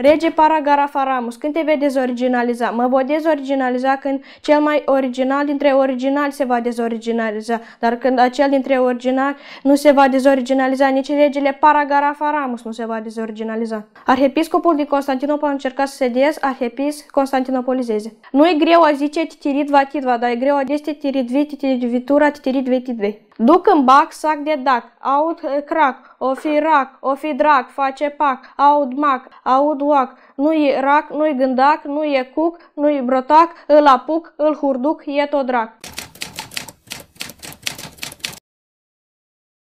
Rege Paragarafaramus, când te vei dezoriginaliza? Mă voi dezoriginaliza când cel mai original dintre originali se va dezoriginaliza, dar când acel dintre originali nu se va dezoriginaliza, nici regele Paragarafaramus nu se va dezoriginaliza. Arhiepiscopul din Constantinopol a încercat să se dez arhiepis constantinopolizeze. Nu e greu a zice titirit va titva, dar e greu a zice titirit vi, titirit vitura, titirit vi, titvei. Duc în bac, sac de dac, aud uh, crac, o fi rac, o fi drac, face pac, aud mac, aud oac, nu-i rac, nu-i gândac, nu-i cuc, nu-i brotac, îl apuc, îl hurduc, e tot drac.